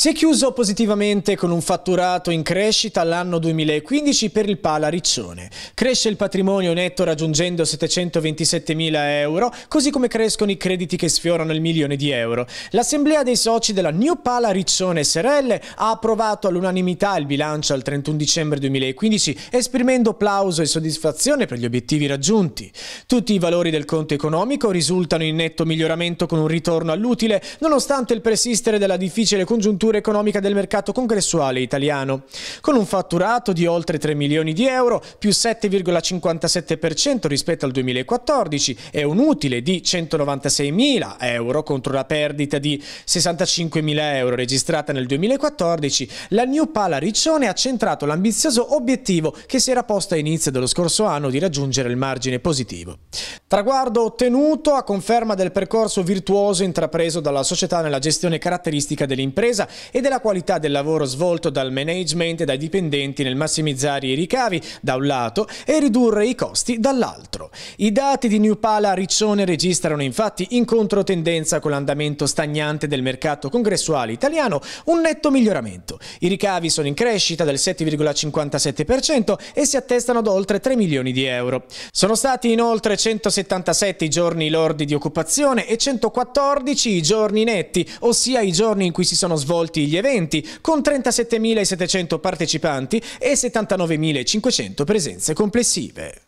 Si è chiuso positivamente con un fatturato in crescita l'anno 2015 per il Pala Riccione. Cresce il patrimonio netto raggiungendo 727.000 euro, così come crescono i crediti che sfiorano il milione di euro. L'assemblea dei soci della New Pala Riccione SRL ha approvato all'unanimità il bilancio al 31 dicembre 2015, esprimendo plauso e soddisfazione per gli obiettivi raggiunti. Tutti i valori del conto economico risultano in netto miglioramento con un ritorno all'utile, nonostante il persistere della difficile congiuntura congiuntura economica del mercato congressuale italiano, con un fatturato di oltre 3 milioni di euro, più 7,57% rispetto al 2014 e un utile di 196 mila euro contro la perdita di 65 mila euro registrata nel 2014, la New Pala Riccione ha centrato l'ambizioso obiettivo che si era posto a inizio dello scorso anno di raggiungere il margine positivo. Traguardo ottenuto a conferma del percorso virtuoso intrapreso dalla società nella gestione caratteristica dell'impresa e della qualità del lavoro svolto dal management e dai dipendenti nel massimizzare i ricavi da un lato e ridurre i costi dall'altro. I dati di Newpala Pala Riccione registrano infatti in controtendenza con l'andamento stagnante del mercato congressuale italiano un netto miglioramento. I ricavi sono in crescita del 7,57% e si attestano ad oltre 3 milioni di euro. Sono stati inoltre 160 177 i giorni lordi di occupazione e 114 i giorni netti, ossia i giorni in cui si sono svolti gli eventi, con 37.700 partecipanti e 79.500 presenze complessive.